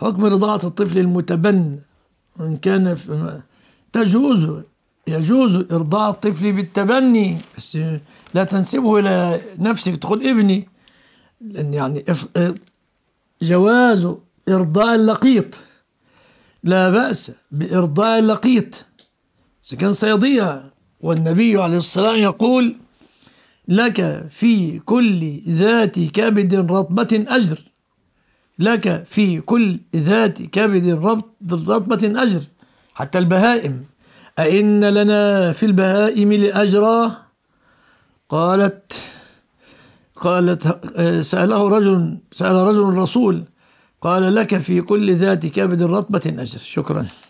حكم رضاعة الطفل المتبنى وإن كان تجوز يجوز إرضاع الطفل بالتبني بس لا تنسبه إلى نفسك تقول ابني لأن يعني جواز إرضاع اللقيط لا بأس بإرضاع اللقيط إذا كان سيضيع والنبي عليه الصلاة يقول لك في كل ذات كبد رطبة أجر لك في كل ذات كبد رطبة أجر حتى البهائم أئن لنا في البهائم لأجرا قالت قالت آه، سأله رجل سأل رجل الرسول قال لك في كل ذات كبد رطبة أجر شكرا